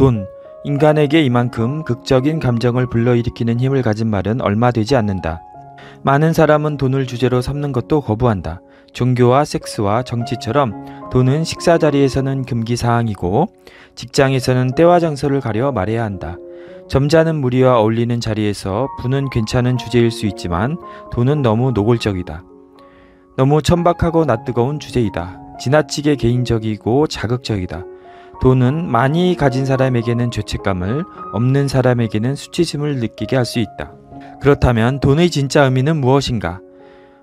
돈, 인간에게 이만큼 극적인 감정을 불러일으키는 힘을 가진 말은 얼마 되지 않는다. 많은 사람은 돈을 주제로 삼는 것도 거부한다. 종교와 섹스와 정치처럼 돈은 식사 자리에서는 금기 사항이고 직장에서는 때와 장소를 가려 말해야 한다. 점잖은 무리와 어울리는 자리에서 부는 괜찮은 주제일 수 있지만 돈은 너무 노골적이다. 너무 천박하고 낯뜨거운 주제이다. 지나치게 개인적이고 자극적이다. 돈은 많이 가진 사람에게는 죄책감을, 없는 사람에게는 수치심을 느끼게 할 수 있다. 그렇다면 돈의 진짜 의미는 무엇인가?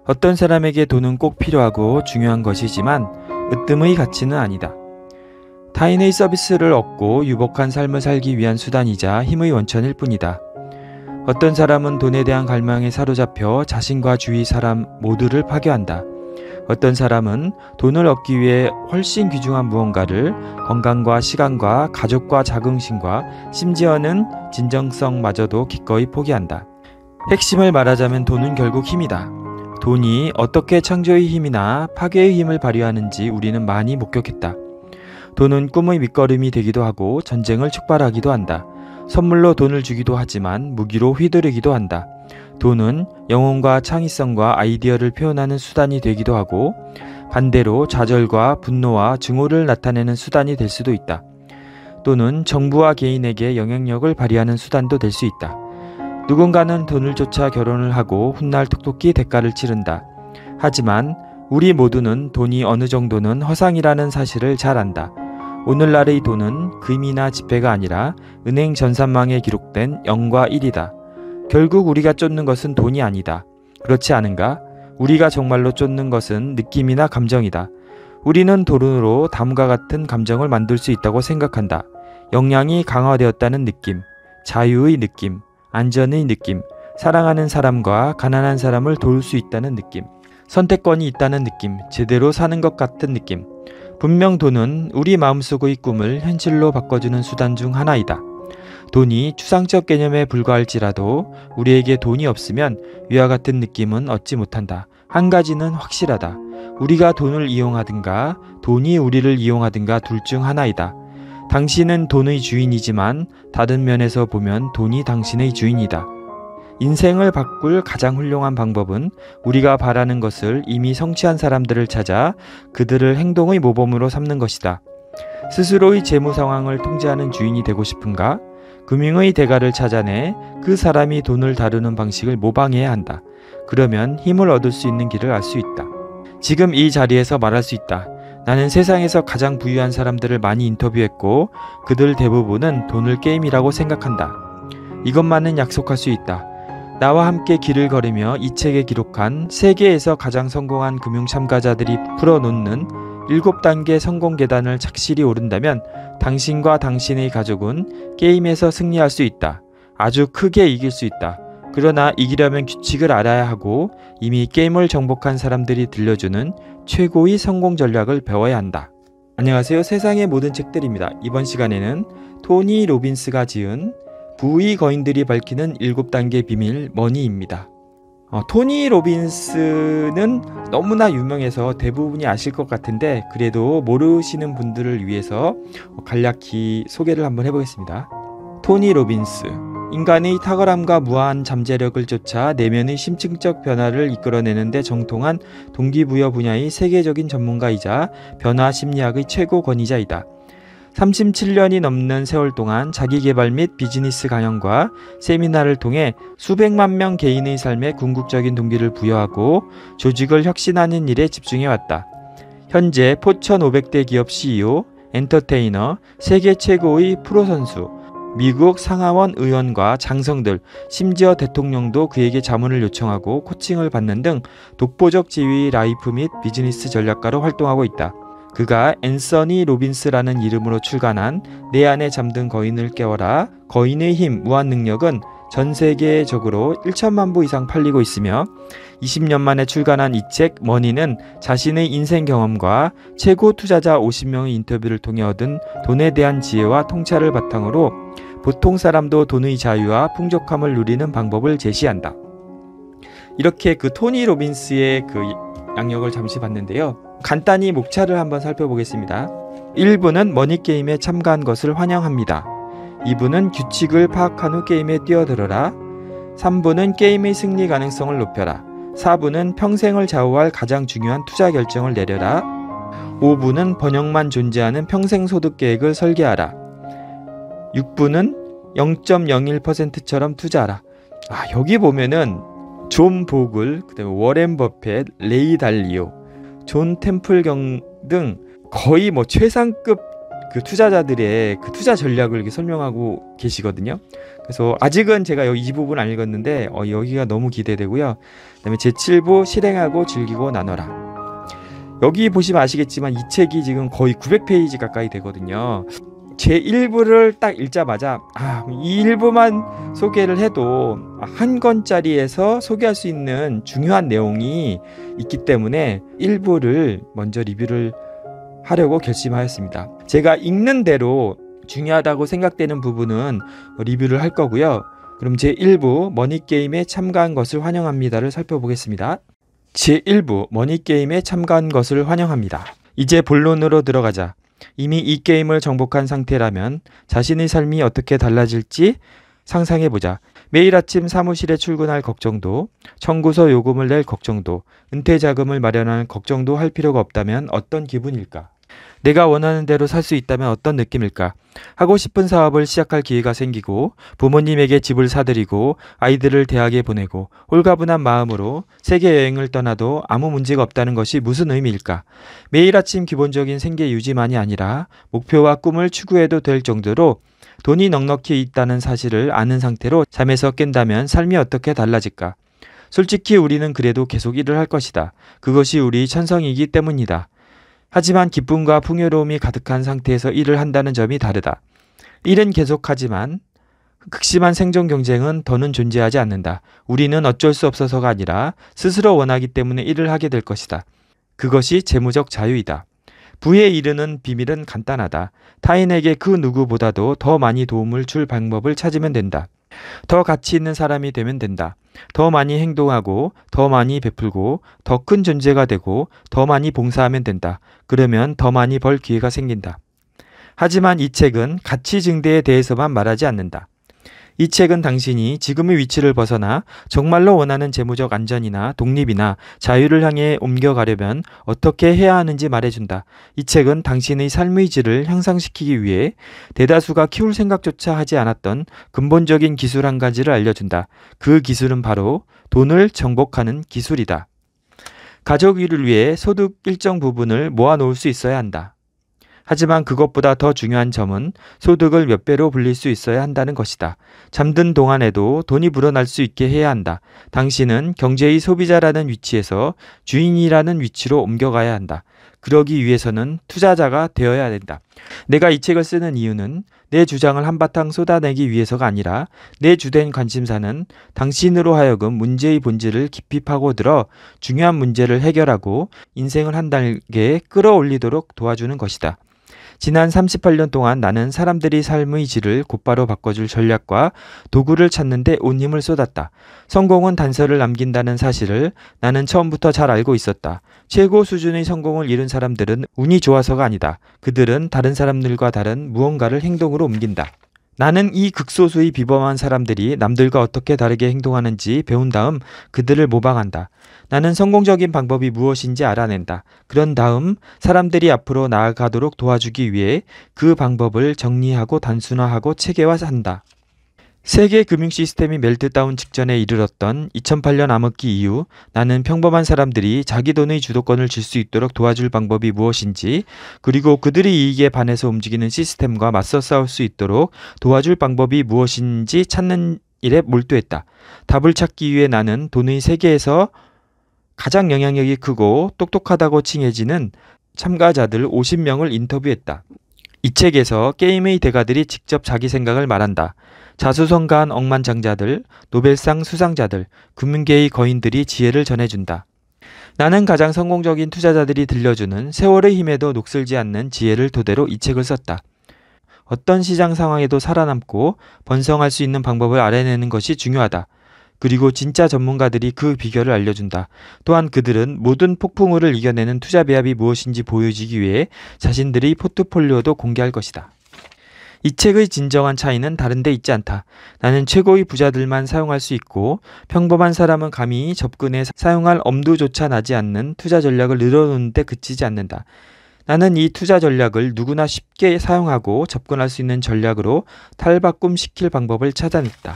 어떤 사람에게 돈은 꼭 필요하고 중요한 것이지만 으뜸의 가치는 아니다. 타인의 서비스를 얻고 유복한 삶을 살기 위한 수단이자 힘의 원천일 뿐이다. 어떤 사람은 돈에 대한 갈망에 사로잡혀 자신과 주위 사람 모두를 파괴한다. 어떤 사람은 돈을 얻기 위해 훨씬 귀중한 무언가를 건강과 시간과 가족과 자긍심과 심지어는 진정성마저도 기꺼이 포기한다. 핵심을 말하자면 돈은 결국 힘이다. 돈이 어떻게 창조의 힘이나 파괴의 힘을 발휘하는지 우리는 많이 목격했다. 돈은 꿈의 밑거름이 되기도 하고 전쟁을 촉발하기도 한다. 선물로 돈을 주기도 하지만 무기로 휘두르기도 한다. 돈은 영혼과 창의성과 아이디어를 표현하는 수단이 되기도 하고 반대로 좌절과 분노와 증오를 나타내는 수단이 될 수도 있다. 또는 정부와 개인에게 영향력을 발휘하는 수단도 될 수 있다. 누군가는 돈을 쫓아 결혼을 하고 훗날 톡톡히 대가를 치른다. 하지만 우리 모두는 돈이 어느 정도는 허상이라는 사실을 잘 안다. 오늘날의 돈은 금이나 지폐가 아니라 은행 전산망에 기록된 0과 1이다. 결국 우리가 쫓는 것은 돈이 아니다. 그렇지 않은가? 우리가 정말로 쫓는 것은 느낌이나 감정이다. 우리는 도론으로 담과 같은 감정을 만들 수 있다고 생각한다. 역량이 강화되었다는 느낌, 자유의 느낌, 안전의 느낌, 사랑하는 사람과 가난한 사람을 도울 수 있다는 느낌, 선택권이 있다는 느낌, 제대로 사는 것 같은 느낌. 분명 돈은 우리 마음속의 꿈을 현실로 바꿔주는 수단 중 하나이다. 돈이 추상적 개념에 불과할지라도 우리에게 돈이 없으면 위와 같은 느낌은 얻지 못한다. 한 가지는 확실하다. 우리가 돈을 이용하든가 돈이 우리를 이용하든가 둘 중 하나이다. 당신은 돈의 주인이지만 다른 면에서 보면 돈이 당신의 주인이다. 인생을 바꿀 가장 훌륭한 방법은 우리가 바라는 것을 이미 성취한 사람들을 찾아 그들을 행동의 모범으로 삼는 것이다. 스스로의 재무 상황을 통제하는 주인이 되고 싶은가? 금융의 대가를 찾아내 그 사람이 돈을 다루는 방식을 모방해야 한다. 그러면 힘을 얻을 수 있는 길을 알 수 있다. 지금 이 자리에서 말할 수 있다. 나는 세상에서 가장 부유한 사람들을 많이 인터뷰했고 그들 대부분은 돈을 게임이라고 생각한다. 이것만은 약속할 수 있다. 나와 함께 길을 걸으며 이 책에 기록한 세계에서 가장 성공한 금융 참가자들이 풀어놓는 7단계 성공 계단을 착실히 오른다면 당신과 당신의 가족은 게임에서 승리할 수 있다. 아주 크게 이길 수 있다. 그러나 이기려면 규칙을 알아야 하고 이미 게임을 정복한 사람들이 들려주는 최고의 성공 전략을 배워야 한다. 안녕하세요. 세상의 모든 책들입니다. 이번 시간에는 토니 로빈스가 지은 부의 거인들이 밝히는 7단계 비밀 머니입니다. 어, 토니 로빈스는 너무나 유명해서 대부분이 아실 것 같은데 그래도 모르시는 분들을 위해서 간략히 소개를 한번 해보겠습니다. 토니 로빈스 인간의 탁월함과 무한 잠재력을 쫓아 내면의 심층적 변화를 이끌어내는데 정통한 동기부여 분야의 세계적인 전문가이자 변화 심리학의 최고 권위자이다. 37년이 넘는 세월 동안 자기개발 및 비즈니스 강연과 세미나를 통해 수백만 명 개인의 삶에 궁극적인 동기를 부여하고 조직을 혁신하는 일에 집중해왔다. 현재 포천 500대 기업 CEO, 엔터테이너, 세계 최고의 프로 선수, 미국 상하원 의원과 장성들, 심지어 대통령도 그에게 자문을 요청하고 코칭을 받는 등 독보적 지위 라이프 및 비즈니스 전략가로 활동하고 있다. 그가 앤서니 로빈스라는 이름으로 출간한 내 안에 잠든 거인을 깨워라 거인의 힘 무한 능력은 전 세계 적으로 1천만 부 이상 팔리고 있으며 20년 만에 출간한 이 책 머니는 자신의 인생 경험과 최고 투자자 50명의 인터뷰를 통해 얻은 돈에 대한 지혜와 통찰을 바탕으로 보통 사람도 돈의 자유와 풍족함을 누리는 방법을 제시한다. 이렇게 그 토니 로빈스의 그 양력을 잠시 봤는데요. 간단히 목차를 한번 살펴보겠습니다. 1부는 머니게임에 참가한 것을 환영합니다. 2부는 규칙을 파악한 후 게임에 뛰어들어라. 3부는 게임의 승리 가능성을 높여라. 4부는 평생을 좌우할 가장 중요한 투자 결정을 내려라. 5부는 번역만 존재하는 평생 소득 계획을 설계하라. 6부는 0.01%처럼 투자하라. 아, 여기 보면은 존 보글, 그다음에 워렌 버핏, 레이 달리오, 존 템플경 등 거의 뭐 최상급 그 투자자들의 그 투자 전략을 이렇게 설명하고 계시거든요. 그래서 아직은 제가 여기 이 부분 안 읽었는데 어, 여기가 너무 기대되고요. 그다음에 제7부 실행하고 즐기고 나눠라. 여기 보시면 아시겠지만 이 책이 지금 거의 900페이지 가까이 되거든요. 제 1부를 딱 읽자마자 아, 이1부만 소개를 해도 한 권짜리에서 소개할 수 있는 중요한 내용이 있기 때문에 1부를 먼저 리뷰를 하려고 결심하였습니다. 제가 읽는 대로 중요하다고 생각되는 부분은 뭐 리뷰를 할 거고요. 그럼 제1부 머니게임에 참가한 것을 환영합니다를 살펴보겠습니다. 제1부 머니게임에 참가한 것을 환영합니다. 이제 본론으로 들어가자. 이미 이 게임을 정복한 상태라면 자신의 삶이 어떻게 달라질지 상상해보자. 매일 아침 사무실에 출근할 걱정도, 청구서 요금을 낼 걱정도, 은퇴 자금을 마련할 걱정도 할 필요가 없다면 어떤 기분일까? 내가 원하는 대로 살 수 있다면 어떤 느낌일까? 하고 싶은 사업을 시작할 기회가 생기고 부모님에게 집을 사드리고 아이들을 대학에 보내고 홀가분한 마음으로 세계 여행을 떠나도 아무 문제가 없다는 것이 무슨 의미일까? 매일 아침 기본적인 생계 유지만이 아니라 목표와 꿈을 추구해도 될 정도로 돈이 넉넉히 있다는 사실을 아는 상태로 잠에서 깬다면 삶이 어떻게 달라질까? 솔직히 우리는 그래도 계속 일을 할 것이다. 그것이 우리 천성이기 때문이다. 하지만 기쁨과 풍요로움이 가득한 상태에서 일을 한다는 점이 다르다. 일은 계속하지만 극심한 생존 경쟁은 더는 존재하지 않는다. 우리는 어쩔 수 없어서가 아니라 스스로 원하기 때문에 일을 하게 될 것이다. 그것이 재무적 자유이다. 부에 이르는 비밀은 간단하다. 타인에게 그 누구보다도 더 많이 도움을 줄 방법을 찾으면 된다. 더 가치 있는 사람이 되면 된다. 더 많이 행동하고, 더 많이 베풀고, 더 큰 존재가 되고, 더 많이 봉사하면 된다. 그러면 더 많이 벌 기회가 생긴다. 하지만 이 책은 가치 증대에 대해서만 말하지 않는다. 이 책은 당신이 지금의 위치를 벗어나 정말로 원하는 재무적 안전이나 독립이나 자유를 향해 옮겨가려면 어떻게 해야 하는지 말해준다. 이 책은 당신의 삶의 질을 향상시키기 위해 대다수가 키울 생각조차 하지 않았던 근본적인 기술 한 가지를 알려준다. 그 기술은 바로 돈을 정복하는 기술이다. 가족 위를 위해 소득 일정 부분을 모아놓을 수 있어야 한다. 하지만 그것보다 더 중요한 점은 소득을 몇 배로 불릴 수 있어야 한다는 것이다. 잠든 동안에도 돈이 불어날 수 있게 해야 한다. 당신은 경제의 소비자라는 위치에서 주인이라는 위치로 옮겨가야 한다. 그러기 위해서는 투자자가 되어야 된다. 내가 이 책을 쓰는 이유는 내 주장을 한바탕 쏟아내기 위해서가 아니라 내 주된 관심사는 당신으로 하여금 문제의 본질을 깊이 파고들어 중요한 문제를 해결하고 인생을 한 단계 끌어올리도록 도와주는 것이다. 지난 38년 동안 나는 사람들이 삶의 질을 곧바로 바꿔줄 전략과 도구를 찾는데 온 힘을 쏟았다. 성공은 단서를 남긴다는 사실을 나는 처음부터 잘 알고 있었다. 최고 수준의 성공을 이룬 사람들은 운이 좋아서가 아니다. 그들은 다른 사람들과 다른 무언가를 행동으로 옮긴다. 나는 이 극소수의 비범한 사람들이 남들과 어떻게 다르게 행동하는지 배운 다음 그들을 모방한다. 나는 성공적인 방법이 무엇인지 알아낸다. 그런 다음 사람들이 앞으로 나아가도록 도와주기 위해 그 방법을 정리하고 단순화하고 체계화한다. 세계 금융 시스템이 멜트다운 직전에 이르렀던 2008년 암흑기 이후 나는 평범한 사람들이 자기 돈의 주도권을 질 수 있도록 도와줄 방법이 무엇인지 그리고 그들의 이익에 반해서 움직이는 시스템과 맞서 싸울 수 있도록 도와줄 방법이 무엇인지 찾는 일에 몰두했다. 답을 찾기 위해 나는 돈의 세계에서 가장 영향력이 크고 똑똑하다고 칭해지는 참가자들 50명을 인터뷰했다. 이 책에서 게임의 대가들이 직접 자기 생각을 말한다. 자수성가한 억만장자들, 노벨상 수상자들, 금융계의 거인들이 지혜를 전해준다. 나는 가장 성공적인 투자자들이 들려주는 세월의 힘에도 녹슬지 않는 지혜를 토대로 이 책을 썼다. 어떤 시장 상황에도 살아남고 번성할 수 있는 방법을 알아내는 것이 중요하다. 그리고 진짜 전문가들이 그 비결을 알려준다. 또한 그들은 모든 폭풍우를 이겨내는 투자 배합이 무엇인지 보여주기 위해 자신들의 포트폴리오도 공개할 것이다. 이 책의 진정한 차이는 다른데 있지 않다. 나는 최고의 부자들만 사용할 수 있고 평범한 사람은 감히 접근해 사용할 엄두조차 나지 않는 투자 전략을 늘어놓는데 그치지 않는다. 나는 이 투자 전략을 누구나 쉽게 사용하고 접근할 수 있는 전략으로 탈바꿈시킬 방법을 찾아냈다.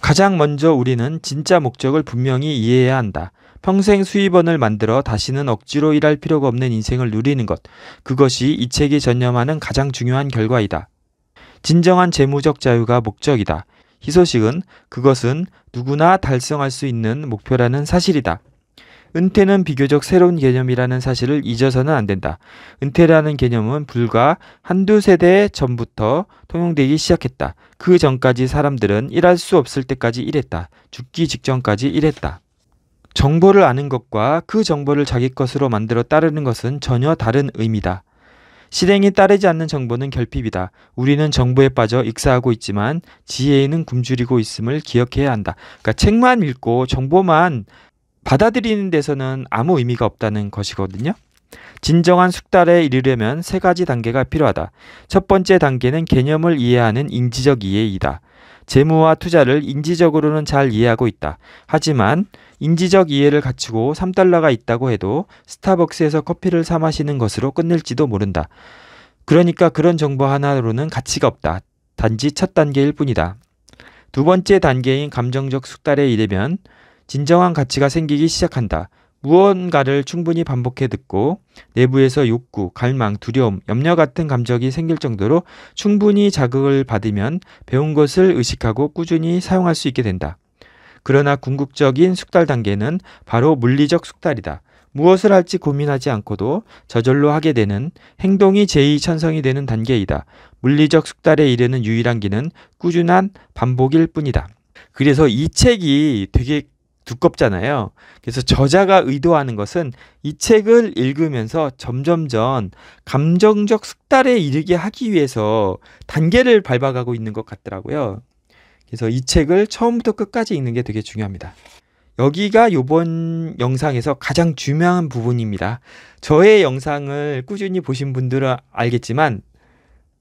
가장 먼저 우리는 진짜 목적을 분명히 이해해야 한다. 평생 수입원을 만들어 다시는 억지로 일할 필요가 없는 인생을 누리는 것. 그것이 이 책이 전념하는 가장 중요한 결과이다. 진정한 재무적 자유가 목적이다. 희소식은 그것은 누구나 달성할 수 있는 목표라는 사실이다. 은퇴는 비교적 새로운 개념이라는 사실을 잊어서는 안 된다. 은퇴라는 개념은 불과 한두 세대 전부터 통용되기 시작했다. 그 전까지 사람들은 일할 수 없을 때까지 일했다. 죽기 직전까지 일했다. 정보를 아는 것과 그 정보를 자기 것으로 만들어 따르는 것은 전혀 다른 의미다. 실행이 따르지 않는 정보는 결핍이다. 우리는 정보에 빠져 익사하고 있지만 지혜에는 굶주리고 있음을 기억해야 한다. 그러니까 책만 읽고 정보만 받아들이는 데서는 아무 의미가 없다는 것이거든요. 진정한 숙달에 이르려면 세 가지 단계가 필요하다. 첫 번째 단계는 개념을 이해하는 인지적 이해이다. 재무와 투자를 인지적으로는 잘 이해하고 있다. 하지만 인지적 이해를 갖추고 3달러가 있다고 해도 스타벅스에서 커피를 사 마시는 것으로 끝낼지도 모른다. 그러니까 그런 정보 하나로는 가치가 없다. 단지 첫 단계일 뿐이다. 두 번째 단계인 감정적 숙달에 이르면 진정한 가치가 생기기 시작한다. 무언가를 충분히 반복해 듣고 내부에서 욕구, 갈망, 두려움, 염려 같은 감정이 생길 정도로 충분히 자극을 받으면 배운 것을 의식하고 꾸준히 사용할 수 있게 된다. 그러나 궁극적인 숙달 단계는 바로 물리적 숙달이다. 무엇을 할지 고민하지 않고도 저절로 하게 되는 행동이 제2 천성이 되는 단계이다. 물리적 숙달에 이르는 유일한 길은 꾸준한 반복일 뿐이다. 그래서 이 책이 되게 두껍잖아요. 그래서 저자가 의도하는 것은 이 책을 읽으면서 점점점 감정적 숙달에 이르게 하기 위해서 단계를 밟아가고 있는 것 같더라고요. 그래서 이 책을 처음부터 끝까지 읽는 게 되게 중요합니다. 여기가 요번 영상에서 가장 중요한 부분입니다. 저의 영상을 꾸준히 보신 분들은 알겠지만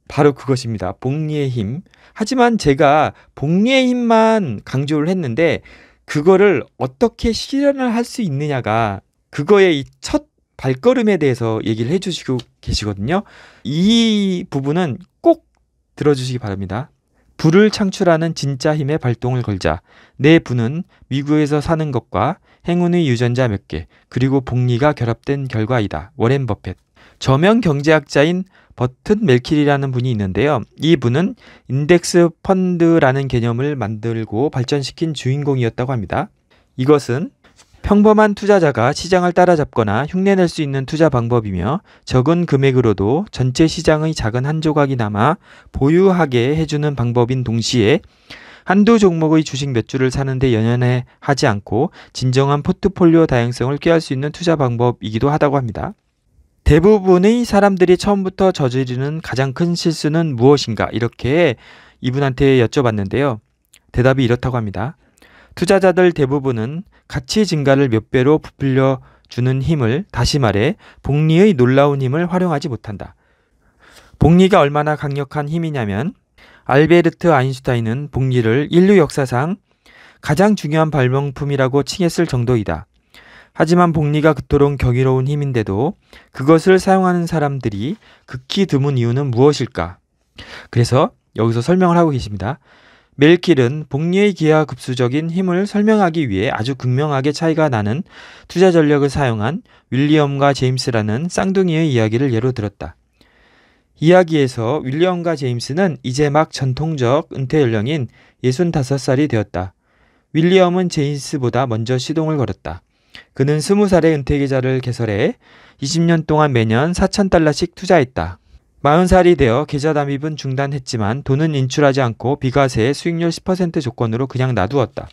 바로 그것입니다. 복리의 힘. 하지만 제가 복리의 힘만 강조를 했는데 그거를 어떻게 실현을 할 수 있느냐가 그거의 이첫 발걸음에 대해서 얘기를 해주시고 계시거든요. 이 부분은 꼭 들어주시기 바랍니다. 부를 창출하는 진짜 힘의 발동을 걸자. 내 부는 미국에서 사는 것과 행운의 유전자 몇 개, 그리고 복리가 결합된 결과이다. 워렌 버펫. 저명 경제학자인 버튼 멜킬이라는 분이 있는데요. 이 분은 인덱스 펀드라는 개념을 만들고 발전시킨 주인공이었다고 합니다. 이것은 평범한 투자자가 시장을 따라잡거나 흉내낼 수 있는 투자 방법이며 적은 금액으로도 전체 시장의 작은 한 조각이 남아 보유하게 해주는 방법인 동시에 한두 종목의 주식 몇 주를 사는데 연연해 하지 않고 진정한 포트폴리오 다양성을 꾀할 수 있는 투자 방법이기도 하다고 합니다. 대부분의 사람들이 처음부터 저지르는 가장 큰 실수는 무엇인가? 이렇게 이분한테 여쭤봤는데요. 대답이 이렇다고 합니다. 투자자들 대부분은 가치 증가를 몇 배로 부풀려 주는 힘을 다시 말해 복리의 놀라운 힘을 활용하지 못한다. 복리가 얼마나 강력한 힘이냐면 알베르트 아인슈타인은 복리를 인류 역사상 가장 중요한 발명품이라고 칭했을 정도이다. 하지만 복리가 그토록 경이로운 힘인데도 그것을 사용하는 사람들이 극히 드문 이유는 무엇일까? 그래서 여기서 설명을 하고 계십니다. 멜킬은 복리의 기하 급수적인 힘을 설명하기 위해 아주 극명하게 차이가 나는 투자 전략을 사용한 윌리엄과 제임스라는 쌍둥이의 이야기를 예로 들었다. 이야기에서 윌리엄과 제임스는 이제 막 전통적 은퇴 연령인 65살이 되었다. 윌리엄은 제임스보다 먼저 시동을 걸었다. 그는 20살에 은퇴 계좌를 개설해 20년 동안 매년 4천 달러씩 투자했다. 40살이 되어 계좌 담입은 중단했지만 돈은 인출하지 않고 비과세 수익률 10% 조건으로 그냥 놔두었다.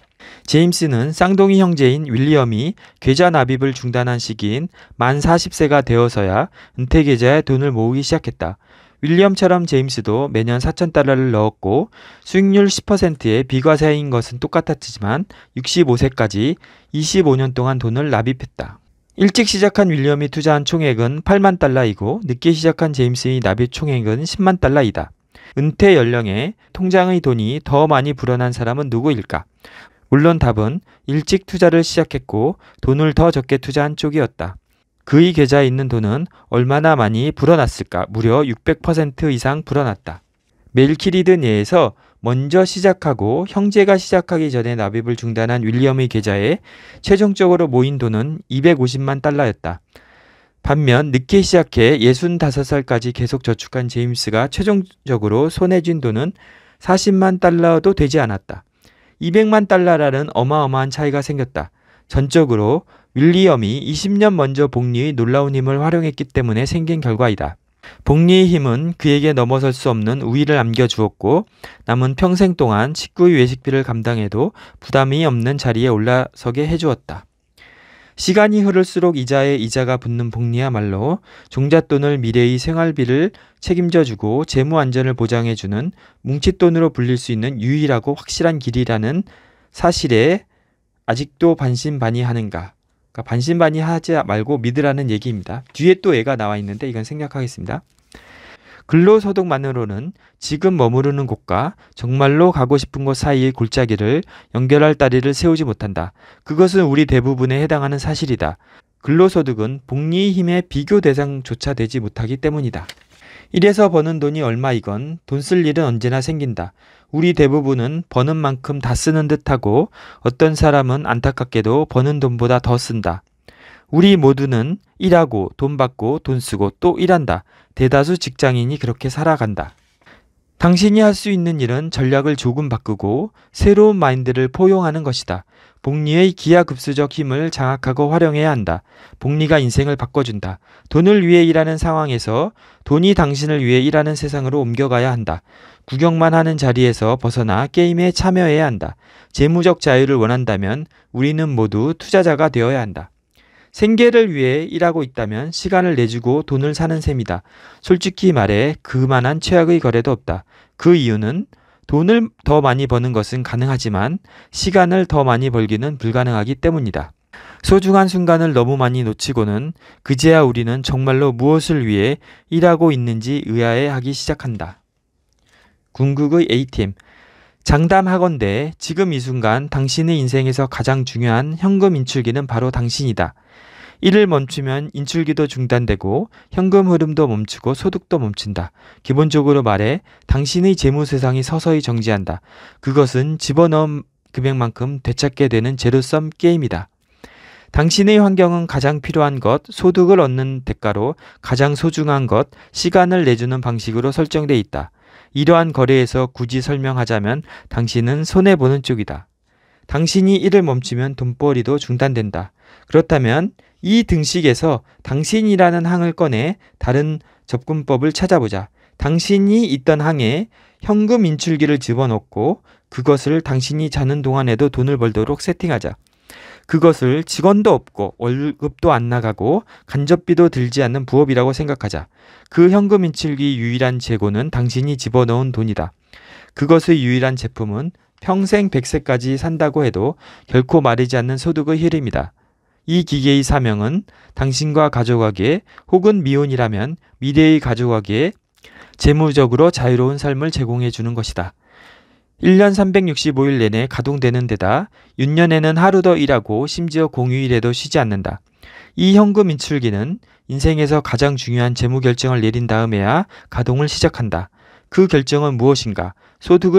제임스는 쌍둥이 형제인 윌리엄이 계좌 납입을 중단한 시기인 만 40세가 되어서야 은퇴 계좌에 돈을 모으기 시작했다. 윌리엄처럼 제임스도 매년 4천 달러를 넣었고 수익률 10%의 비과세인 것은 똑같았지만 65세까지 25년 동안 돈을 납입했다. 일찍 시작한 윌리엄이 투자한 총액은 8만 달러이고 늦게 시작한 제임스의 납입 총액은 10만 달러이다. 은퇴 연령에 통장의 돈이 더 많이 불어난 사람은 누구일까? 물론 답은 일찍 투자를 시작했고 돈을 더 적게 투자한 쪽이었다. 그의 계좌에 있는 돈은 얼마나 많이 불어났을까? 무려 600% 이상 불어났다. 멜키리드내에서 먼저 시작하고 형제가 시작하기 전에 납입을 중단한 윌리엄의 계좌에 최종적으로 모인 돈은 250만 달러였다. 반면 늦게 시작해 65살까지 계속 저축한 제임스가 최종적으로 손에 쥔 돈은 40만 달러도 되지 않았다. 200만 달러라는 어마어마한 차이가 생겼다. 전적으로 윌리엄이 20년 먼저 복리의 놀라운 힘을 활용했기 때문에 생긴 결과이다. 복리의 힘은 그에게 넘어설 수 없는 우위를 남겨주었고 남은 평생 동안 식구의 외식비를 감당해도 부담이 없는 자리에 올라서게 해주었다. 시간이 흐를수록 이자에 이자가 붙는 복리야말로 종잣돈을 미래의 생활비를 책임져주고 재무 안전을 보장해주는 뭉칫돈으로 불릴 수 있는 유일하고 확실한 길이라는 사실에 아직도 반신반의하는가. 그러니까 반신반의하지 말고 믿으라는 얘기입니다. 뒤에 또 얘가 나와 있는데 이건 생략하겠습니다. 근로소득만으로는 지금 머무르는 곳과 정말로 가고 싶은 곳 사이의 골짜기를 연결할 다리를 세우지 못한다. 그것은 우리 대부분에 해당하는 사실이다. 근로소득은 복리 힘의 비교 대상조차 되지 못하기 때문이다. 일해서 버는 돈이 얼마이건 돈 쓸 일은 언제나 생긴다. 우리 대부분은 버는 만큼 다 쓰는 듯하고 어떤 사람은 안타깝게도 버는 돈보다 더 쓴다. 우리 모두는 일하고 돈 받고 돈 쓰고 또 일한다. 대다수 직장인이 그렇게 살아간다. 당신이 할 수 있는 일은 전략을 조금 바꾸고 새로운 마인드를 포용하는 것이다. 복리의 기하급수적 힘을 장악하고 활용해야 한다. 복리가 인생을 바꿔준다. 돈을 위해 일하는 상황에서 돈이 당신을 위해 일하는 세상으로 옮겨가야 한다. 구경만 하는 자리에서 벗어나 게임에 참여해야 한다. 재무적 자유를 원한다면 우리는 모두 투자자가 되어야 한다. 생계를 위해 일하고 있다면 시간을 내주고 돈을 사는 셈이다. 솔직히 말해 그만한 최악의 거래도 없다. 그 이유는 돈을 더 많이 버는 것은 가능하지만 시간을 더 많이 벌기는 불가능하기 때문이다. 소중한 순간을 너무 많이 놓치고는 그제야 우리는 정말로 무엇을 위해 일하고 있는지 의아해 하기 시작한다. 궁극의 A팀. 장담하건대 지금 이 순간 당신의 인생에서 가장 중요한 현금 인출기는 바로 당신이다. 이를 멈추면 인출기도 중단되고 현금 흐름도 멈추고 소득도 멈춘다. 기본적으로 말해 당신의 재무 세상이 서서히 정지한다. 그것은 집어넣은 금액만큼 되찾게 되는 제로섬 게임이다. 당신의 환경은 가장 필요한 것, 소득을 얻는 대가로 가장 소중한 것, 시간을 내주는 방식으로 설정돼 있다. 이러한 거래에서 굳이 설명하자면 당신은 손해보는 쪽이다. 당신이 일을 멈추면 돈벌이도 중단된다. 그렇다면 이 등식에서 당신이라는 항을 꺼내 다른 접근법을 찾아보자. 당신이 있던 항에 현금 인출기를 집어넣고 그것을 당신이 자는 동안에도 돈을 벌도록 세팅하자. 그것을 직원도 없고 월급도 안 나가고 간접비도 들지 않는 부업이라고 생각하자. 그 현금 인출기 유일한 재고는 당신이 집어넣은 돈이다. 그것의 유일한 제품은 평생 1 0 0세까지 산다고 해도 결코 마르지 않는 소득의 흐름이다. 이 기계의 사명은 당신과 가족에게 혹은 미혼이라면 미래의 가족에게 재무적으로 자유로운 삶을 제공해 주는 것이다. 1년 365일 내내 가동되는 데다 6년에는 하루 더 일하고 심지어 공휴일에도 쉬지 않는다. 이 현금 인출기는 인생에서 가장 중요한 재무 결정을 내린 다음에야 가동을 시작한다. 그 결정은 무엇인가?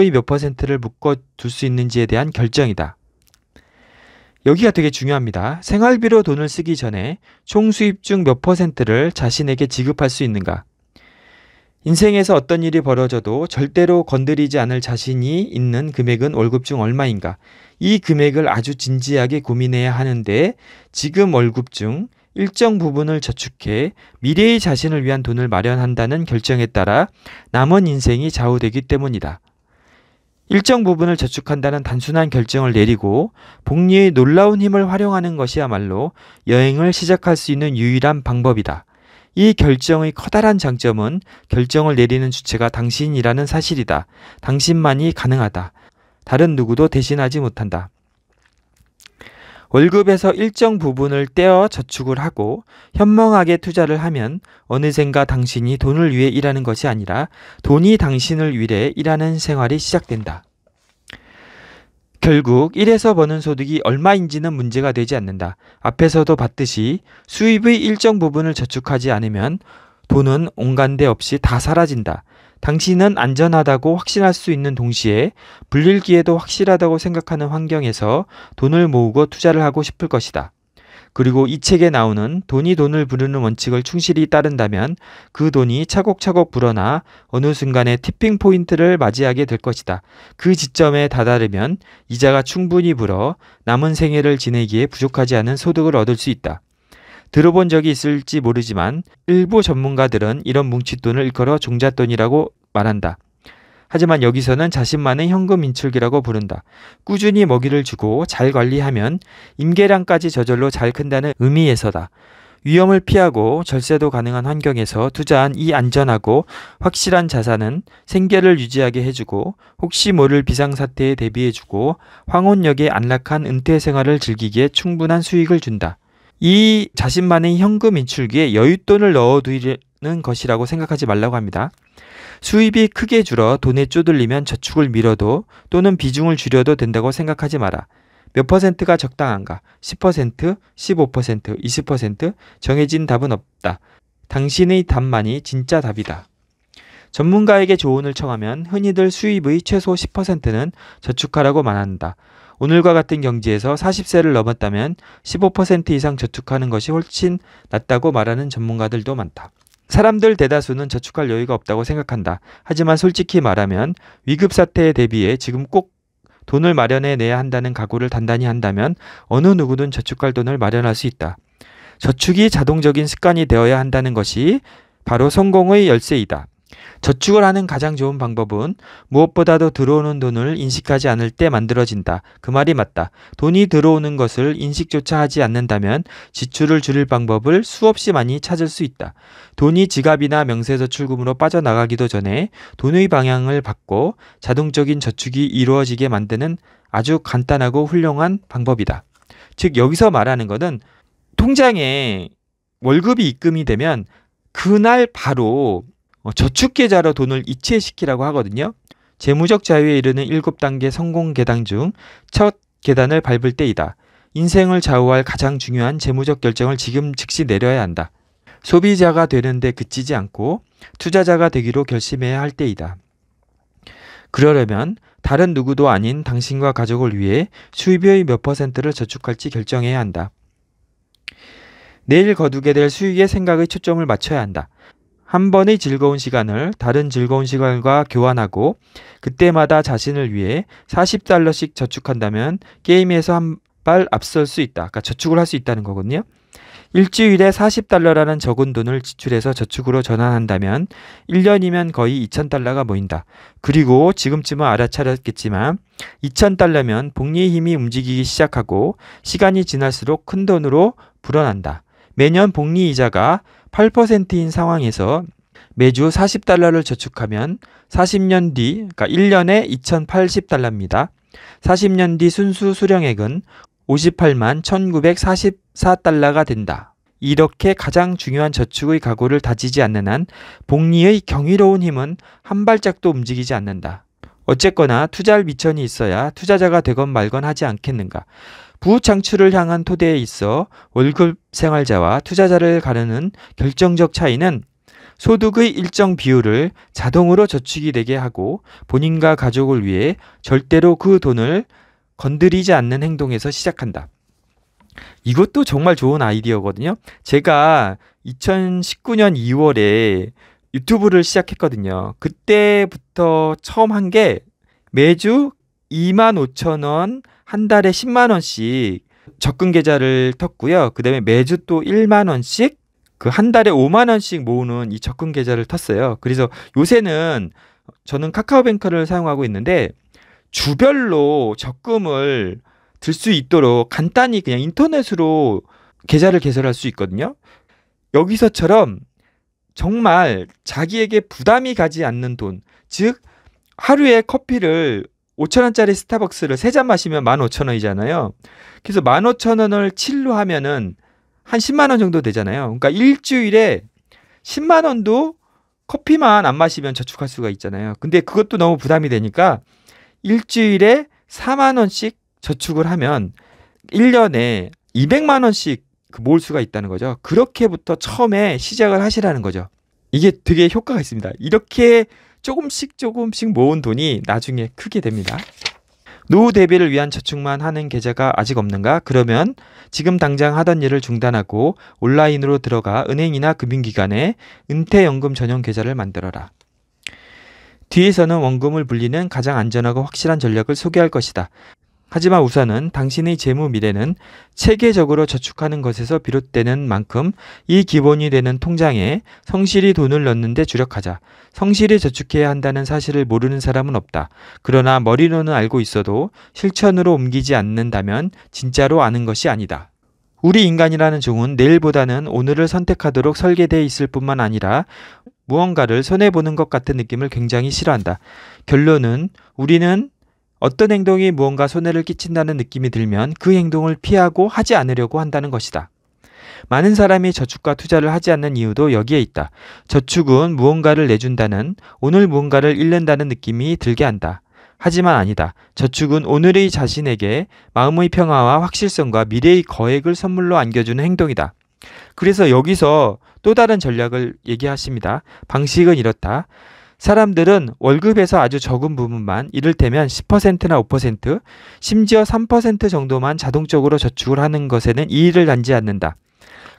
소득의 몇 퍼센트를 묶어 둘 수 있는지에 대한 결정이다. 여기가 되게 중요합니다. 생활비로 돈을 쓰기 전에 총 수입 중 몇 퍼센트를 자신에게 지급할 수 있는가? 인생에서 어떤 일이 벌어져도 절대로 건드리지 않을 자신이 있는 금액은 월급 중 얼마인가? 이 금액을 아주 진지하게 고민해야 하는데 지금 월급 중 일정 부분을 저축해 미래의 자신을 위한 돈을 마련한다는 결정에 따라 남은 인생이 좌우되기 때문이다. 일정 부분을 저축한다는 단순한 결정을 내리고 복리의 놀라운 힘을 활용하는 것이야말로 여행을 시작할 수 있는 유일한 방법이다. 이 결정의 커다란 장점은 결정을 내리는 주체가 당신이라는 사실이다. 당신만이 가능하다. 다른 누구도 대신하지 못한다. 월급에서 일정 부분을 떼어 저축을 하고 현명하게 투자를 하면 어느샌가 당신이 돈을 위해 일하는 것이 아니라 돈이 당신을 위해 일하는 생활이 시작된다. 결국 일에서 버는 소득이 얼마인지는 문제가 되지 않는다. 앞에서도 봤듯이 수입의 일정 부분을 저축하지 않으면 돈은 온간데 없이 다 사라진다. 당신은 안전하다고 확신할 수 있는 동시에 불릴기에도 확실하다고 생각하는 환경에서 돈을 모으고 투자를 하고 싶을 것이다. 그리고 이 책에 나오는 돈이 돈을 부르는 원칙을 충실히 따른다면 그 돈이 차곡차곡 불어나 어느 순간에 티핑 포인트를 맞이하게 될 것이다. 그 지점에 다다르면 이자가 충분히 불어 남은 생애를 지내기에 부족하지 않은 소득을 얻을 수 있다. 들어본 적이 있을지 모르지만 일부 전문가들은 이런 뭉칫돈을 일컬어 종잣돈이라고 말한다. 하지만 여기서는 자신만의 현금 인출기라고 부른다. 꾸준히 먹이를 주고 잘 관리하면 임계량까지 저절로 잘 큰다는 의미에서다. 위험을 피하고 절세도 가능한 환경에서 투자한 이 안전하고 확실한 자산은 생계를 유지하게 해주고 혹시 모를 비상사태에 대비해주고 황혼역의 안락한 은퇴 생활을 즐기기에 충분한 수익을 준다. 이 자신만의 현금 인출기에 여윳돈을 넣어두는 것이라고 생각하지 말라고 합니다. 수입이 크게 줄어 돈에 쪼들리면 저축을 밀어도 또는 비중을 줄여도 된다고 생각하지 마라. 몇 퍼센트가 적당한가? 10%, 15%, 20% 정해진 답은 없다. 당신의 답만이 진짜 답이다. 전문가에게 조언을 청하면 흔히들 수입의 최소 10%는 저축하라고 말한다. 오늘과 같은 경지에서 40세를 넘었다면 15% 이상 저축하는 것이 훨씬 낫다고 말하는 전문가들도 많다. 사람들 대다수는 저축할 여유가 없다고 생각한다. 하지만 솔직히 말하면 위급 사태에 대비해 지금 꼭 돈을 마련해 내야 한다는 각오를 단단히 한다면 어느 누구든 저축할 돈을 마련할 수 있다. 저축이 자동적인 습관이 되어야 한다는 것이 바로 성공의 열쇠이다. 저축을 하는 가장 좋은 방법은 무엇보다도 들어오는 돈을 인식하지 않을 때 만들어진다. 그 말이 맞다. 돈이 들어오는 것을 인식조차 하지 않는다면 지출을 줄일 방법을 수없이 많이 찾을 수 있다. 돈이 지갑이나 명세서출금으로 빠져나가기도 전에 돈의 방향을 바꿔 자동적인 저축이 이루어지게 만드는 아주 간단하고 훌륭한 방법이다. 즉, 여기서 말하는 것은 통장에 월급이 입금이 되면 그날 바로 어, 저축계좌로 돈을 이체시키라고 하거든요. 재무적 자유에 이르는 7단계 성공 계단 중 첫 계단을 밟을 때이다. 인생을 좌우할 가장 중요한 재무적 결정을 지금 즉시 내려야 한다. 소비자가 되는데 그치지 않고 투자자가 되기로 결심해야 할 때이다. 그러려면 다른 누구도 아닌 당신과 가족을 위해 수입의 몇 퍼센트를 저축할지 결정해야 한다. 내일 거두게 될 수익의 생각에 초점을 맞춰야 한다. 한 번의 즐거운 시간을 다른 즐거운 시간과 교환하고 그때마다 자신을 위해 40달러씩 저축한다면 게임에서 한 발 앞설 수 있다. 그러니까 저축을 할 수 있다는 거거든요. 일주일에 40달러라는 적은 돈을 지출해서 저축으로 전환한다면 1년이면 거의 2,000달러가 모인다. 그리고 지금쯤은 알아차렸겠지만 2,000달러면 복리의 힘이 움직이기 시작하고 시간이 지날수록 큰 돈으로 불어난다. 매년 복리 이자가 8%인 상황에서 매주 40달러를 저축하면 40년 뒤, 그러니까 1년에 2080달러입니다. 40년 뒤 순수 수령액은 58만 1944달러가 된다. 이렇게 가장 중요한 저축의 각오를 다지지 않는 한 복리의 경이로운 힘은 한 발짝도 움직이지 않는다. 어쨌거나 투자할 미천이 있어야 투자자가 되건 말건 하지 않겠는가. 부창출을 향한 토대에 있어 월급 생활자와 투자자를 가르는 결정적 차이는 소득의 일정 비율을 자동으로 저축이 되게 하고 본인과 가족을 위해 절대로 그 돈을 건드리지 않는 행동에서 시작한다. 이것도 정말 좋은 아이디어거든요. 제가 2019년 2월에 유튜브를 시작했거든요. 그때부터 처음 한 게 매주 2만 5천 원한 달에 10만 원씩 적금 계좌를 텄고요. 그다음에 매주 또 1만 원씩 그 한 달에 5만 원씩 모으는 이 적금 계좌를 텄어요. 그래서 요새는 저는 카카오뱅크를 사용하고 있는데 주별로 적금을 들 수 있도록 간단히 그냥 인터넷으로 계좌를 개설할 수 있거든요. 여기서처럼 정말 자기에게 부담이 가지 않는 돈, 즉 하루에 커피를 5천원짜리 스타벅스를 3잔 마시면 15,000원이잖아요. 그래서 15,000원을 7로 하면은 한 10만원 정도 되잖아요. 그러니까 일주일에 10만원도 커피만 안 마시면 저축할 수가 있잖아요. 근데 그것도 너무 부담이 되니까 일주일에 4만원씩 저축을 하면 1년에 200만원씩 그 모을 수가 있다는 거죠. 그렇게부터 처음에 시작을 하시라는 거죠. 이게 되게 효과가 있습니다. 이렇게 조금씩 조금씩 모은 돈이 나중에 크게 됩니다. 노후 대비를 위한 저축만 하는 계좌가 아직 없는가? 그러면 지금 당장 하던 일을 중단하고 온라인으로 들어가 은행이나 금융기관에 은퇴연금 전용 계좌를 만들어라. 뒤에서는 원금을 불리는 가장 안전하고 확실한 전략을 소개할 것이다. 하지만 우선은 당신의 재무 미래는 체계적으로 저축하는 것에서 비롯되는 만큼 이 기본이 되는 통장에 성실히 돈을 넣는데 주력하자. 성실히 저축해야 한다는 사실을 모르는 사람은 없다. 그러나 머리로는 알고 있어도 실천으로 옮기지 않는다면 진짜로 아는 것이 아니다. 우리 인간이라는 종은 내일보다는 오늘을 선택하도록 설계되어 있을 뿐만 아니라 무언가를 손해보는 것 같은 느낌을 굉장히 싫어한다. 결론은 우리는 어떤 행동이 무언가 손해를 끼친다는 느낌이 들면 그 행동을 피하고 하지 않으려고 한다는 것이다. 많은 사람이 저축과 투자를 하지 않는 이유도 여기에 있다. 저축은 무언가를 내준다는, 오늘 무언가를 잃는다는 느낌이 들게 한다. 하지만 아니다. 저축은 오늘의 자신에게 마음의 평화와 확실성과 미래의 거액을 선물로 안겨주는 행동이다. 그래서 여기서 또 다른 전략을 얘기하십니다. 방식은 이렇다. 사람들은 월급에서 아주 적은 부분만 이를테면 10%나 5% 심지어 3% 정도만 자동적으로 저축을 하는 것에는 이의를 난지 않는다.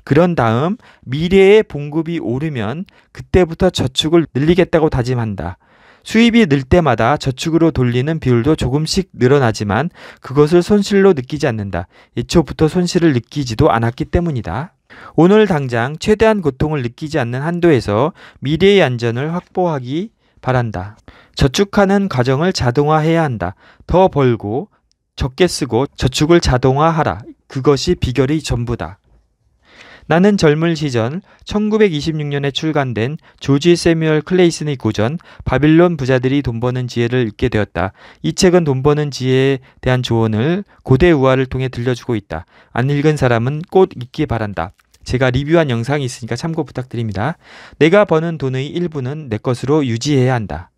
그런 다음 미래의 봉급이 오르면 그때부터 저축을 늘리겠다고 다짐한다. 수입이 늘 때마다 저축으로 돌리는 비율도 조금씩 늘어나지만 그것을 손실로 느끼지 않는다. 애초부터 손실을 느끼지도 않았기 때문이다. 오늘 당장 최대한 고통을 느끼지 않는 한도에서 미래의 안전을 확보하기 바란다. 저축하는 과정을 자동화해야 한다. 더 벌고 적게 쓰고 저축을 자동화하라. 그것이 비결의 전부다. 나는 젊을 시절 1926년에 출간된 조지 세뮤얼 클레이슨의 고전 바빌론 부자들이 돈 버는 지혜를 읽게 되었다. 이 책은 돈 버는 지혜에 대한 조언을 고대 우화를 통해 들려주고 있다. 안 읽은 사람은 꼭 읽기 바란다. 제가 리뷰한 영상이 있으니까 참고 부탁드립니다. 내가 버는 돈의 일부는 내 것으로 유지해야 한다.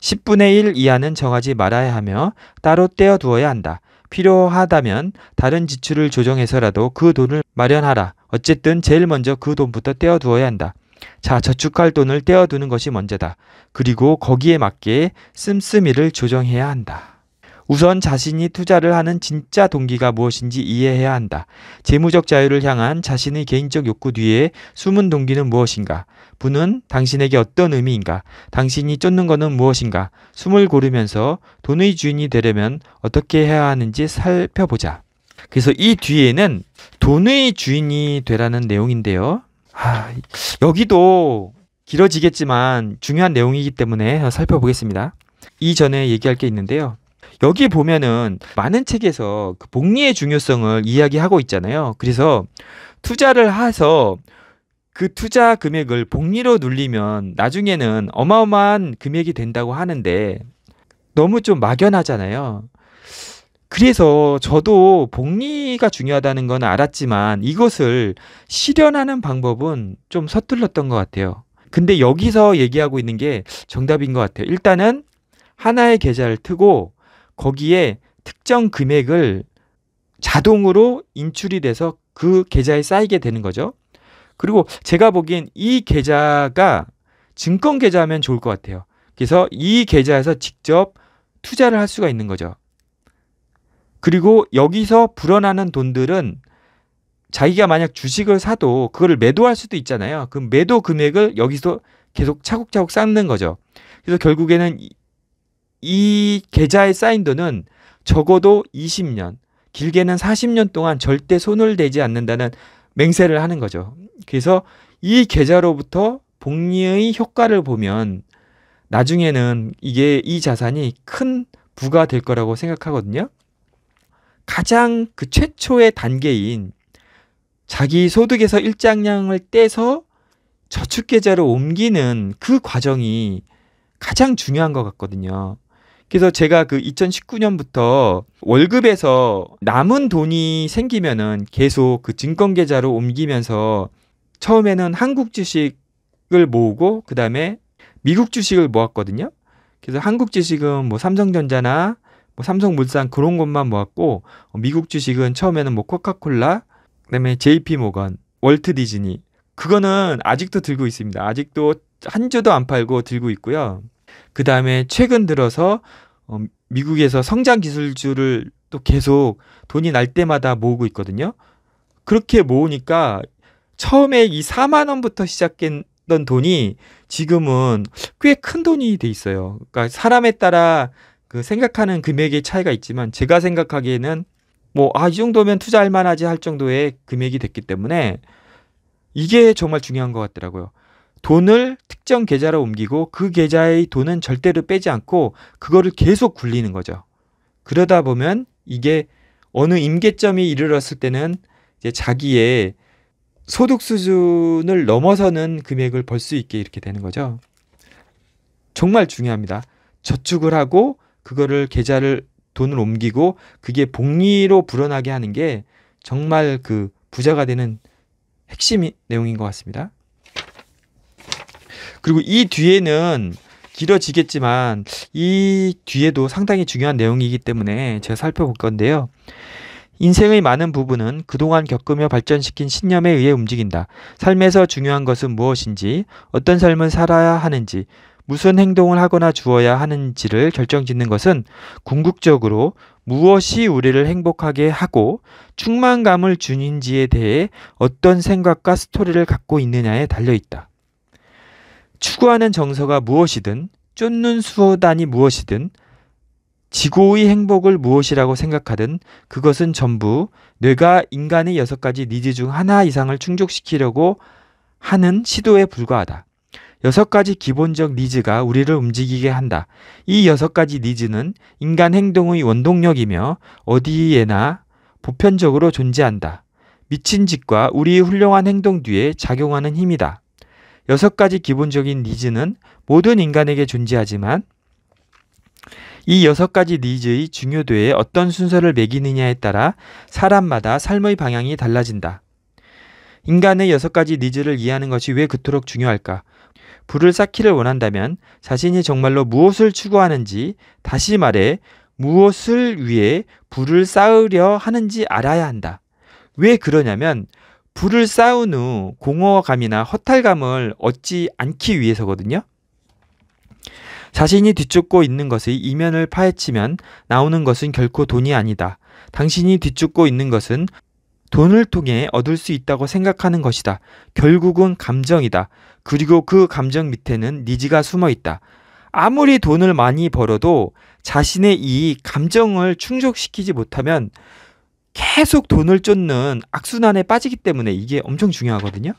10분의 1 이하는 정하지 말아야 하며 따로 떼어 두어야 한다. 필요하다면 다른 지출을 조정해서라도 그 돈을 마련하라. 어쨌든 제일 먼저 그 돈부터 떼어두어야 한다. 자, 저축할 돈을 떼어두는 것이 먼저다. 그리고 거기에 맞게 씀씀이를 조정해야 한다. 우선 자신이 투자를 하는 진짜 동기가 무엇인지 이해해야 한다. 재무적 자유를 향한 자신의 개인적 욕구 뒤에 숨은 동기는 무엇인가? 분은 당신에게 어떤 의미인가? 당신이 쫓는 것은 무엇인가? 숨을 고르면서 돈의 주인이 되려면 어떻게 해야 하는지 살펴보자. 그래서 이 뒤에는 돈의 주인이 되라는 내용인데요. 아, 여기도 길어지겠지만 중요한 내용이기 때문에 살펴보겠습니다. 이전에 얘기할 게 있는데요. 여기 보면은 많은 책에서 그 복리의 중요성을 이야기하고 있잖아요. 그래서 투자를 해서 그 투자 금액을 복리로 눌리면 나중에는 어마어마한 금액이 된다고 하는데 너무 좀 막연하잖아요. 그래서 저도 복리가 중요하다는 건 알았지만 이것을 실현하는 방법은 좀 서툴렀던 것 같아요. 근데 여기서 얘기하고 있는 게 정답인 것 같아요. 일단은 하나의 계좌를 트고 거기에 특정 금액을 자동으로 인출이 돼서 그 계좌에 쌓이게 되는 거죠. 그리고 제가 보기엔 이 계좌가 증권 계좌면 좋을 것 같아요. 그래서 이 계좌에서 직접 투자를 할 수가 있는 거죠. 그리고 여기서 불어나는 돈들은 자기가 만약 주식을 사도 그거를 매도할 수도 있잖아요. 그 매도 금액을 여기서 계속 차곡차곡 쌓는 거죠. 그래서 결국에는 이, 이 계좌에 쌓인 돈은 적어도 20년, 길게는 40년 동안 절대 손을 대지 않는다는 맹세를 하는 거죠. 그래서 이 계좌로부터 복리의 효과를 보면 나중에는 이게 이 자산이 큰 부가 될 거라고 생각하거든요. 가장 그 최초의 단계인 자기 소득에서 일장량을 떼서 저축계좌로 옮기는 그 과정이 가장 중요한 것 같거든요. 그래서 제가 그 2019년부터 월급에서 남은 돈이 생기면은 계속 그 증권 계좌로 옮기면서 처음에는 한국 주식을 모으고 그다음에 미국 주식을 모았거든요. 그래서 한국 주식은 뭐 삼성전자나 뭐 삼성물산 그런 것만 모았고 미국 주식은 처음에는 뭐 코카콜라 그다음에 JP 모건, 월트 디즈니 그거는 아직도 들고 있습니다. 아직도 한 주도 안 팔고 들고 있고요. 그 다음에 최근 들어서 어, 미국에서 성장 기술주를 또 계속 돈이 날 때마다 모으고 있거든요. 그렇게 모으니까 처음에 이 4만 원부터 시작했던 돈이 지금은 꽤 큰 돈이 돼 있어요. 그러니까 사람에 따라 그 생각하는 금액의 차이가 있지만 제가 생각하기에는 뭐 아 이 정도면 투자할 만하지 할 정도의 금액이 됐기 때문에 이게 정말 중요한 것 같더라고요. 돈을 특정 계좌로 옮기고 그 계좌의 돈은 절대로 빼지 않고 그거를 계속 굴리는 거죠. 그러다 보면 이게 어느 임계점이 이르렀을 때는 이제 자기의 소득 수준을 넘어서는 금액을 벌 수 있게 이렇게 되는 거죠. 정말 중요합니다. 저축을 하고 그거를 계좌를 돈을 옮기고 그게 복리로 불어나게 하는 게 정말 그 부자가 되는 핵심 내용인 것 같습니다. 그리고 이 뒤에는 길어지겠지만 이 뒤에도 상당히 중요한 내용이기 때문에 제가 살펴볼 건데요. 인생의 많은 부분은 그동안 겪으며 발전시킨 신념에 의해 움직인다. 삶에서 중요한 것은 무엇인지, 어떤 삶을 살아야 하는지, 무슨 행동을 하거나 주어야 하는지를 결정짓는 것은 궁극적으로 무엇이 우리를 행복하게 하고 충만감을 주는지에 대해 어떤 생각과 스토리를 갖고 있느냐에 달려 있다. 추구하는 정서가 무엇이든 쫓는 수단이 호 무엇이든 지구의 행복을 무엇이라고 생각하든 그것은 전부 뇌가 인간의 여섯 가지 니즈 중 하나 이상을 충족시키려고 하는 시도에 불과하다. 여섯 가지 기본적 니즈가 우리를 움직이게 한다. 이 여섯 가지 니즈는 인간 행동의 원동력이며 어디에나 보편적으로 존재한다. 미친 짓과 우리의 훌륭한 행동 뒤에 작용하는 힘이다. 여섯 가지 기본적인 니즈는 모든 인간에게 존재하지만 이 여섯 가지 니즈의 중요도에 어떤 순서를 매기느냐에 따라 사람마다 삶의 방향이 달라진다. 인간의 여섯 가지 니즈를 이해하는 것이 왜 그토록 중요할까? 불을 쌓기를 원한다면 자신이 정말로 무엇을 추구하는지, 다시 말해 무엇을 위해 불을 쌓으려 하는지 알아야 한다. 왜 그러냐면 불을 쌓은 후 공허감이나 허탈감을 얻지 않기 위해서거든요. 자신이 뒤쫓고 있는 것의 이면을 파헤치면 나오는 것은 결코 돈이 아니다. 당신이 뒤쫓고 있는 것은 돈을 통해 얻을 수 있다고 생각하는 것이다. 결국은 감정이다. 그리고 그 감정 밑에는 니즈가 숨어 있다. 아무리 돈을 많이 벌어도 자신의 이 감정을 충족시키지 못하면 계속 돈을 쫓는 악순환에 빠지기 때문에 이게 엄청 중요하거든요.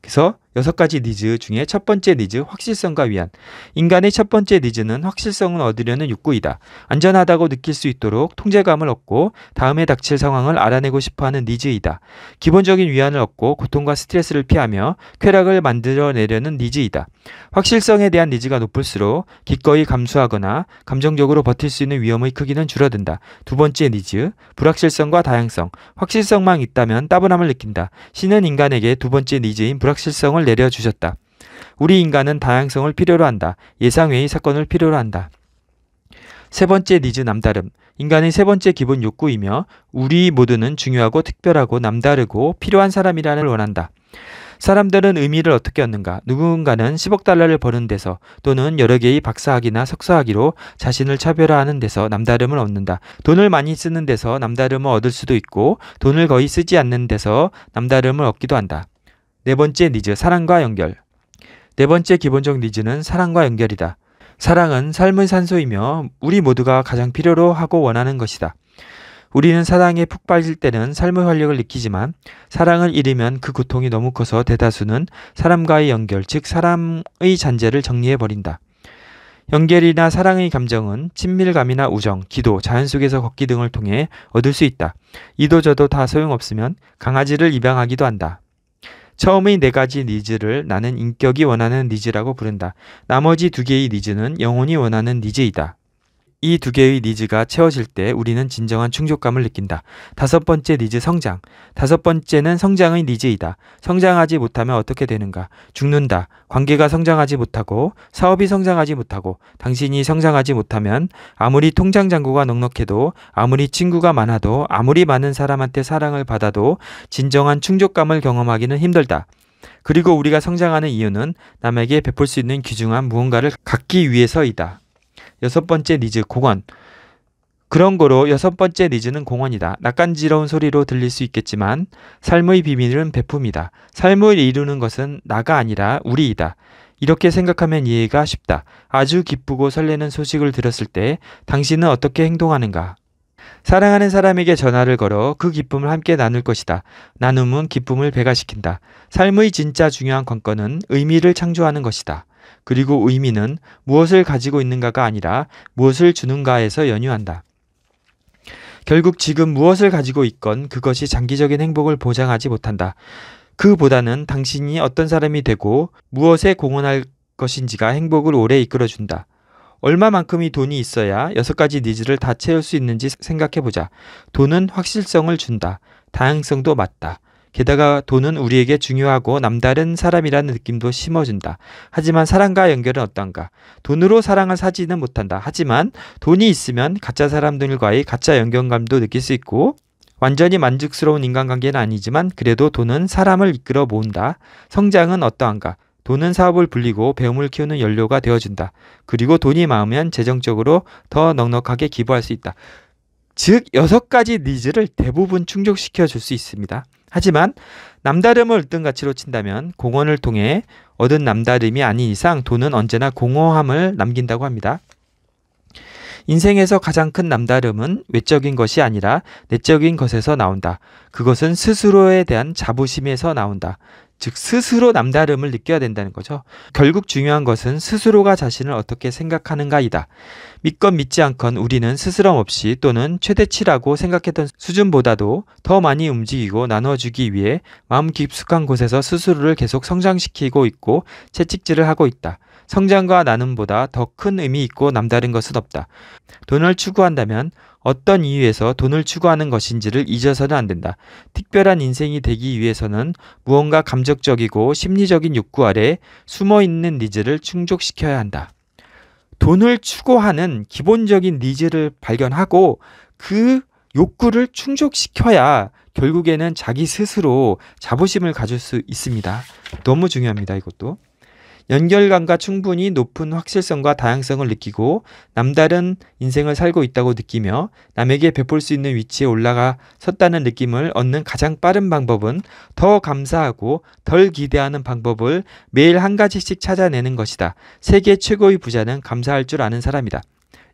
그래서 여섯 가지 니즈 중에 첫 번째 니즈 확실성과 위안. 인간의 첫 번째 니즈는 확실성을 얻으려는 욕구이다. 안전하다고 느낄 수 있도록 통제감을 얻고 다음에 닥칠 상황을 알아내고 싶어하는 니즈이다. 기본적인 위안을 얻고 고통과 스트레스를 피하며 쾌락을 만들어내려는 니즈이다. 확실성에 대한 니즈가 높을수록 기꺼이 감수하거나 감정적으로 버틸 수 있는 위험의 크기는 줄어든다. 두 번째 니즈 불확실성과 다양성. 확실성만 있다면 따분함을 느낀다. 신은 인간에게 두 번째 니즈인 불확실성을 내려주셨다. 우리 인간은 다양성을 필요로 한다. 예상 외의 사건을 필요로 한다. 세 번째 니즈 남다름. 인간의 세 번째 기본 욕구이며 우리 모두는 중요하고 특별하고 남다르고 필요한 사람이라는 걸 원한다. 사람들은 의미를 어떻게 얻는가? 누군가는 10억 달러를 버는 데서 또는 여러 개의 박사학위나 석사학위로 자신을 차별화하는 데서 남다름을 얻는다. 돈을 많이 쓰는 데서 남다름을 얻을 수도 있고 돈을 거의 쓰지 않는 데서 남다름을 얻기도 한다. 네 번째 니즈, 사랑과 연결. 네 번째 기본적 니즈는 사랑과 연결이다. 사랑은 삶의 산소이며 우리 모두가 가장 필요로 하고 원하는 것이다. 우리는 사랑에 푹 빠질 때는 삶의 활력을 느끼지만 사랑을 잃으면 그 고통이 너무 커서 대다수는 사람과의 연결, 즉 사람의 잔재를 정리해버린다. 연결이나 사랑의 감정은 친밀감이나 우정, 기도, 자연 속에서 걷기 등을 통해 얻을 수 있다. 이도 저도 다 소용없으면 강아지를 입양하기도 한다. 처음의 네 가지 니즈를 나는 인격이 원하는 니즈라고 부른다. 나머지 두 개의 니즈는 영혼이 원하는 니즈이다. 이두 개의 니즈가 채워질 때 우리는 진정한 충족감을 느낀다. 다섯 번째 니즈 성장. 다섯 번째는 성장의 니즈이다. 성장하지 못하면 어떻게 되는가? 죽는다. 관계가 성장하지 못하고 사업이 성장하지 못하고 당신이 성장하지 못하면 아무리 통장 잔고가 넉넉해도 아무리 친구가 많아도 아무리 많은 사람한테 사랑을 받아도 진정한 충족감을 경험하기는 힘들다. 그리고 우리가 성장하는 이유는 남에게 베풀 수 있는 귀중한 무언가를 갖기 위해서이다. 여섯 번째 니즈 공원. 그런 거로 여섯 번째 니즈는 공원이다. 낯간지러운 소리로 들릴 수 있겠지만 삶의 비밀은 베품이다. 삶을 이루는 것은 나가 아니라 우리이다. 이렇게 생각하면 이해가 쉽다. 아주 기쁘고 설레는 소식을 들었을 때 당신은 어떻게 행동하는가? 사랑하는 사람에게 전화를 걸어 그 기쁨을 함께 나눌 것이다. 나눔은 기쁨을 배가시킨다. 삶의 진짜 중요한 관건은 의미를 창조하는 것이다. 그리고 의미는 무엇을 가지고 있는가가 아니라 무엇을 주는가에서 연유한다. 결국 지금 무엇을 가지고 있건 그것이 장기적인 행복을 보장하지 못한다. 그보다는 당신이 어떤 사람이 되고 무엇에 공헌할 것인지가 행복을 오래 이끌어준다. 얼마만큼이 돈이 있어야 여섯 가지 니즈를 다 채울 수 있는지 생각해보자. 돈은 확실성을 준다. 다양성도 맞다. 게다가 돈은 우리에게 중요하고 남다른 사람이라는 느낌도 심어준다. 하지만 사랑과 연결은 어떤가? 돈으로 사랑을 사지는 못한다. 하지만 돈이 있으면 가짜 사람들과의 가짜 연결감도 느낄 수 있고 완전히 만족스러운 인간관계는 아니지만 그래도 돈은 사람을 이끌어 모은다. 성장은 어떠한가? 돈은 사업을 불리고 배움을 키우는 연료가 되어준다. 그리고 돈이 많으면 재정적으로 더 넉넉하게 기부할 수 있다. 즉, 여섯 가지 니즈를 대부분 충족시켜 줄 수 있습니다. 하지만 남다름을 으뜸 가치로 친다면 공헌을 통해 얻은 남다름이 아닌 이상 돈은 언제나 공허함을 남긴다고 합니다. 인생에서 가장 큰 남다름은 외적인 것이 아니라 내적인 것에서 나온다. 그것은 스스로에 대한 자부심에서 나온다. 즉 스스로 남다름을 느껴야 된다는 거죠. 결국 중요한 것은 스스로가 자신을 어떻게 생각하는가이다. 믿건 믿지 않건 우리는 스스럼 없이 또는 최대치라고 생각했던 수준보다도 더 많이 움직이고 나눠주기 위해 마음 깊숙한 곳에서 스스로를 계속 성장시키고 있고 채찍질을 하고 있다. 성장과 나눔보다 더 큰 의미 있고 남다른 것은 없다. 돈을 추구한다면 어떤 이유에서 돈을 추구하는 것인지를 잊어서는 안 된다. 특별한 인생이 되기 위해서는 무언가 감정적이고 심리적인 욕구 아래 숨어 있는 니즈를 충족시켜야 한다. 돈을 추구하는 기본적인 니즈를 발견하고 그 욕구를 충족시켜야 결국에는 자기 스스로 자부심을 가질 수 있습니다. 너무 중요합니다, 이것도. 연결감과 충분히 높은 확실성과 다양성을 느끼고 남다른 인생을 살고 있다고 느끼며 남에게 베풀 수 있는 위치에 올라가 섰다는 느낌을 얻는 가장 빠른 방법은 더 감사하고 덜 기대하는 방법을 매일 한 가지씩 찾아내는 것이다. 세계 최고의 부자는 감사할 줄 아는 사람이다.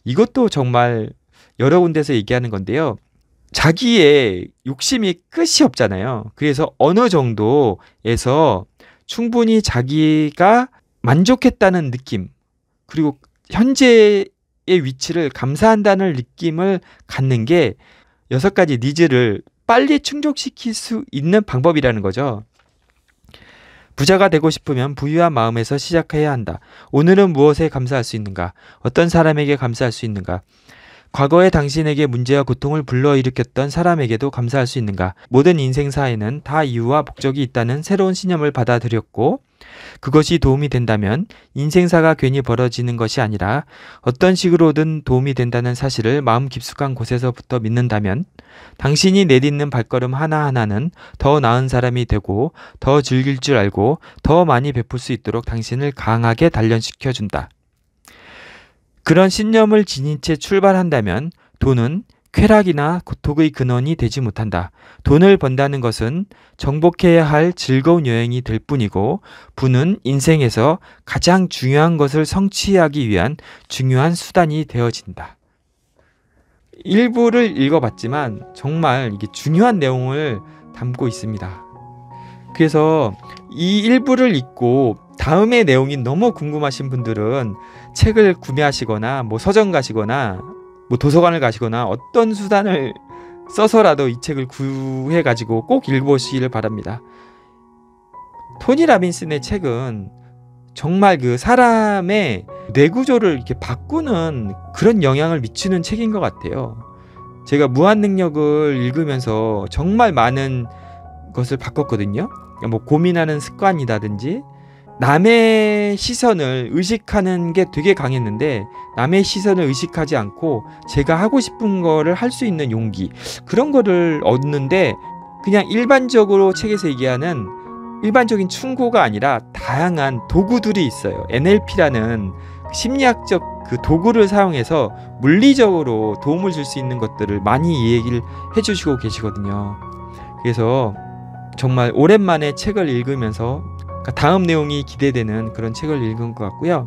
이것도 정말 여러 군데서 얘기하는 건데요. 자기의 욕심이 끝이 없잖아요. 그래서 어느 정도에서 충분히 자기가 만족했다는 느낌 그리고 현재의 위치를 감사한다는 느낌을 갖는 게 여섯 가지 니즈를 빨리 충족시킬 수 있는 방법이라는 거죠. 부자가 되고 싶으면 부유한 마음에서 시작해야 한다. 오늘은 무엇에 감사할 수 있는가? 어떤 사람에게 감사할 수 있는가? 과거에 당신에게 문제와 고통을 불러일으켰던 사람에게도 감사할 수 있는가? 모든 인생사에는 다 이유와 목적이 있다는 새로운 신념을 받아들였고, 그것이 도움이 된다면 인생사가 괜히 벌어지는 것이 아니라 어떤 식으로든 도움이 된다는 사실을 마음 깊숙한 곳에서부터 믿는다면 당신이 내딛는 발걸음 하나하나는 더 나은 사람이 되고 더 즐길 줄 알고 더 많이 베풀 수 있도록 당신을 강하게 단련시켜준다. 그런 신념을 지닌 채 출발한다면 돈은 쾌락이나 고독의 근원이 되지 못한다. 돈을 번다는 것은 정복해야 할 즐거운 여행이 될 뿐이고, 부는 인생에서 가장 중요한 것을 성취하기 위한 중요한 수단이 되어진다. 일부를 읽어봤지만 정말 이게 중요한 내용을 담고 있습니다. 그래서 이 일부를 읽고 다음의 내용이 너무 궁금하신 분들은 책을 구매하시거나 뭐 서점 가시거나 뭐 도서관을 가시거나 어떤 수단을 써서라도 이 책을 구해 가지고 꼭 읽어보시기를 바랍니다. 토니 라빈슨의 책은 정말 그 사람의 뇌구조를 이렇게 바꾸는 그런 영향을 미치는 책인 것 같아요. 제가 무한능력을 읽으면서 정말 많은 것을 바꿨거든요. 그러니까 뭐 고민하는 습관이라든지 남의 시선을 의식하는 게 되게 강했는데 남의 시선을 의식하지 않고 제가 하고 싶은 거를 할 수 있는 용기 그런 거를 얻는데 그냥 일반적으로 책에서 얘기하는 일반적인 충고가 아니라 다양한 도구들이 있어요. NLP라는 심리학적 그 도구를 사용해서 물리적으로 도움을 줄 수 있는 것들을 많이 얘기를 해주시고 계시거든요. 그래서 정말 오랜만에 책을 읽으면서 그러니까 다음 내용이 기대되는 그런 책을 읽은 것 같고요.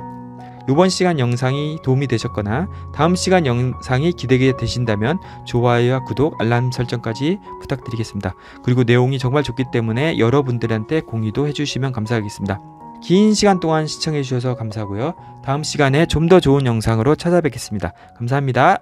이번 시간 영상이 도움이 되셨거나 다음 시간 영상이 기대게 되신다면 좋아요와 구독, 알람 설정까지 부탁드리겠습니다. 그리고 내용이 정말 좋기 때문에 여러분들한테 공유도 해주시면 감사하겠습니다. 긴 시간 동안 시청해주셔서 감사하고요. 다음 시간에 좀 더 좋은 영상으로 찾아뵙겠습니다. 감사합니다.